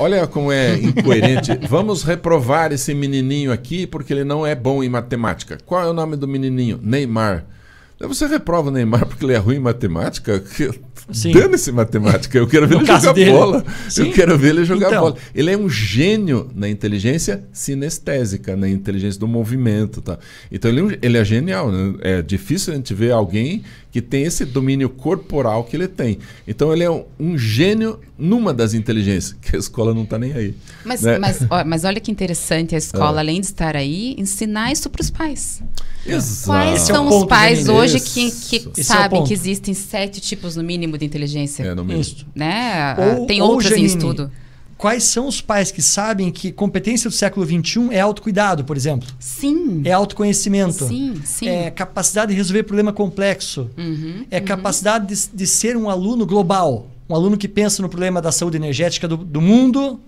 Olha como é incoerente. Vamos reprovar esse menininho aqui porque ele não é bom em matemática. Qual é o nome do menininho? Neymar. Você reprova o Neymar porque ele é ruim em matemática? Dane-se matemática, eu quero ver no ele jogar dele. bola. Sim. Eu quero ver ele jogar então. bola. Ele é um gênio na inteligência sinestésica, na inteligência do movimento. Tá? Então ele é, ele é genial. Né? É difícil a gente ver alguém que tem esse domínio corporal que ele tem. Então ele é um, um gênio numa das inteligências, que a escola não está nem aí. Mas, né? mas, ó, mas, olha que interessante a escola, ah. além de estar aí, ensinar isso para os pais. Quais é são é os pais hoje que, que é sabem é que existem sete tipos no mínimo de inteligência? É, no mínimo. Né? Ou, ah, Tem ou outras Janine, em estudo. Quais são os pais que sabem que competência do século XXI é autocuidado, por exemplo? Sim. É autoconhecimento. Sim, sim. É capacidade de resolver problema complexo. Uhum, é uhum. capacidade de, de ser um aluno global um aluno que pensa no problema da saúde energética do, do mundo,